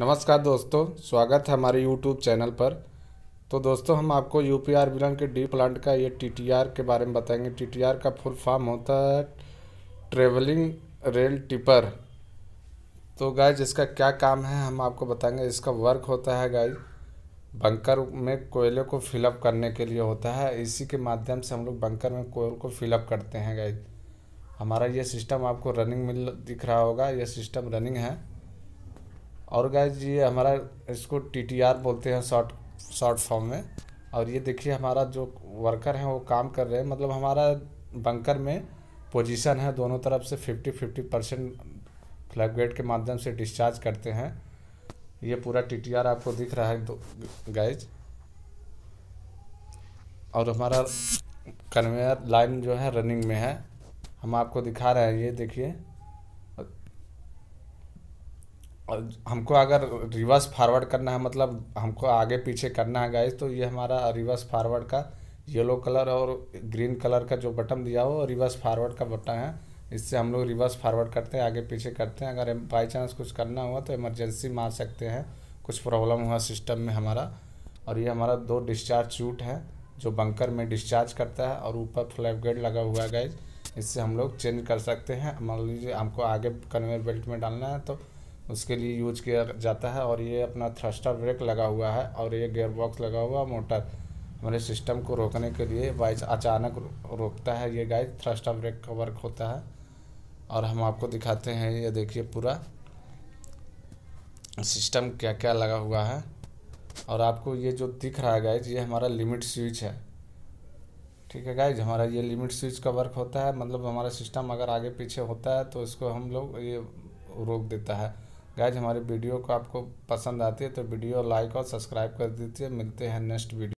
नमस्कार दोस्तों स्वागत है हमारे YouTube चैनल पर तो दोस्तों हम आपको यू पी आर विलन के डी प्लांट का ये टी टी आर के बारे में बताएंगे टी टी आर का फुल फॉर्म होता है ट्रेवलिंग रेल टिपर तो गाय इसका क्या काम है हम आपको बताएंगे इसका वर्क होता है गाय बंकर में कोयले को फिलअप करने के लिए होता है इसी के माध्यम से हम लोग बंकर में कोयल को फिलअप करते हैं गाय हमारा ये सिस्टम आपको रनिंग मिल दिख रहा होगा ये सिस्टम रनिंग है और गैज ये हमारा इसको टी बोलते हैं शॉर्ट शॉर्ट फॉर्म में और ये देखिए हमारा जो वर्कर हैं वो काम कर रहे हैं मतलब हमारा बंकर में पोजीशन है दोनों तरफ से फिफ्टी फिफ्टी परसेंट वेट के माध्यम से डिस्चार्ज करते हैं ये पूरा टी आपको दिख रहा है गैज तो और हमारा कन्वेयर लाइन जो है रनिंग में है हम आपको दिखा रहे हैं ये देखिए हमको अगर रिवर्स फारवर्ड करना है मतलब हमको आगे पीछे करना है गाइस तो ये हमारा रिवर्स फारवर्ड का येलो कलर और ग्रीन कलर का जो बटन दिया हो रिवर्स फारवर्ड का बटन है इससे हम लोग रिवर्स फारवर्ड करते हैं आगे पीछे करते हैं अगर बाई चांस कुछ करना हुआ तो इमरजेंसी मार सकते हैं कुछ प्रॉब्लम हुआ सिस्टम में हमारा और ये हमारा दो डिस्चार्ज चूट है जो बंकर में डिस्चार्ज करता है और ऊपर फ्लैप गेट लगा हुआ है गाइज इससे हम लोग चेंज कर सकते हैं मान लीजिए हमको आगे कन्वेयर बेल्ट में डालना है तो उसके लिए यूज किया जाता है और ये अपना थ्रस्टर ब्रेक लगा हुआ है और ये गेयर बॉक्स लगा हुआ मोटर हमारे सिस्टम को रोकने के लिए बाइक अचानक रोकता है ये गाइस थ्रस्टर ब्रेक का वर्क होता है और हम आपको दिखाते हैं ये देखिए पूरा सिस्टम क्या क्या लगा हुआ है और आपको ये जो दिख रहा है गाइज ये हमारा लिमिट स्विच है ठीक है गाइज हमारा ये लिमिट स्विच का वर्क होता है मतलब हमारा सिस्टम अगर आगे पीछे होता है तो इसको हम लोग ये रोक देता है गाइज हमारे वीडियो को आपको पसंद आती है तो वीडियो लाइक और सब्सक्राइब कर दीजिए मिलते हैं नेक्स्ट वीडियो